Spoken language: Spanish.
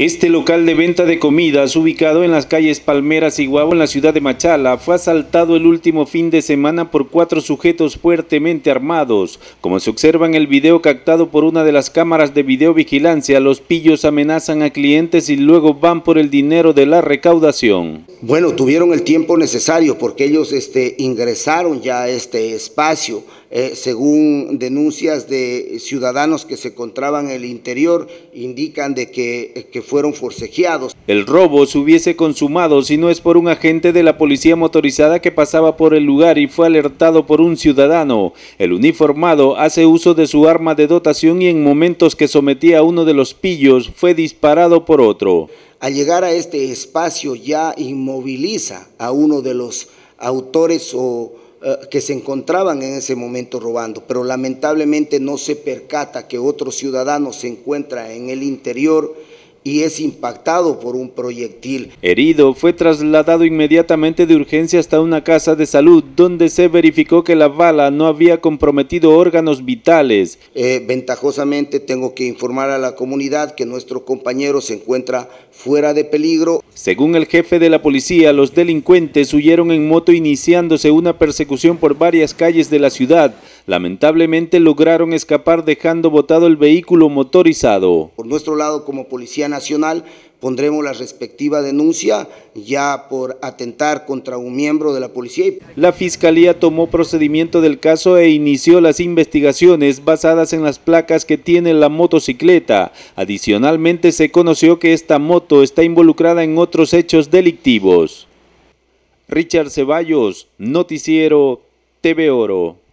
Este local de venta de comidas, ubicado en las calles Palmeras y Guabo en la ciudad de Machala, fue asaltado el último fin de semana por cuatro sujetos fuertemente armados. Como se observa en el video captado por una de las cámaras de videovigilancia, los pillos amenazan a clientes y luego van por el dinero de la recaudación. Bueno, tuvieron el tiempo necesario porque ellos este, ingresaron ya a este espacio eh, según denuncias de ciudadanos que se encontraban en el interior, indican de eh, que fueron forcejeados. El robo se hubiese consumado si no es por un agente de la policía motorizada que pasaba por el lugar y fue alertado por un ciudadano. El uniformado hace uso de su arma de dotación y en momentos que sometía a uno de los pillos fue disparado por otro. Al llegar a este espacio ya inmoviliza a uno de los autores o eh, que se encontraban en ese momento robando, pero lamentablemente no se percata que otro ciudadano se encuentra en el interior y es impactado por un proyectil. Herido, fue trasladado inmediatamente de urgencia hasta una casa de salud donde se verificó que la bala no había comprometido órganos vitales. Eh, ventajosamente tengo que informar a la comunidad que nuestro compañero se encuentra fuera de peligro. Según el jefe de la policía, los delincuentes huyeron en moto iniciándose una persecución por varias calles de la ciudad. Lamentablemente lograron escapar dejando botado el vehículo motorizado. Por nuestro lado, como Policía Nacional, pondremos la respectiva denuncia ya por atentar contra un miembro de la policía. La Fiscalía tomó procedimiento del caso e inició las investigaciones basadas en las placas que tiene la motocicleta. Adicionalmente se conoció que esta moto está involucrada en otros hechos delictivos. Richard Ceballos, Noticiero TV Oro.